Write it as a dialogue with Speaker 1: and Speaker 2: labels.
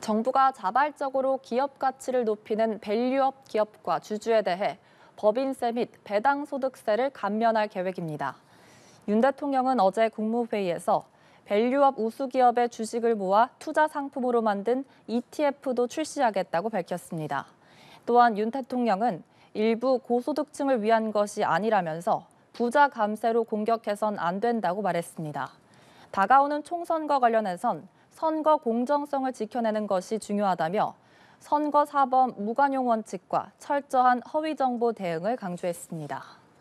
Speaker 1: 정부가 자발적으로 기업 가치를 높이는 밸류업 기업과 주주에 대해 법인세 및 배당 소득세를 감면할 계획입니다. 윤 대통령은 어제 국무회의에서 밸류업 우수기업의 주식을 모아 투자 상품으로 만든 ETF도 출시하겠다고 밝혔습니다. 또한 윤 대통령은 일부 고소득층을 위한 것이 아니라면서 부자 감세로 공격해선 안 된다고 말했습니다. 다가오는 총선과 관련해선 선거 공정성을 지켜내는 것이 중요하다며 선거 사범 무관용 원칙과 철저한 허위 정보 대응을 강조했습니다.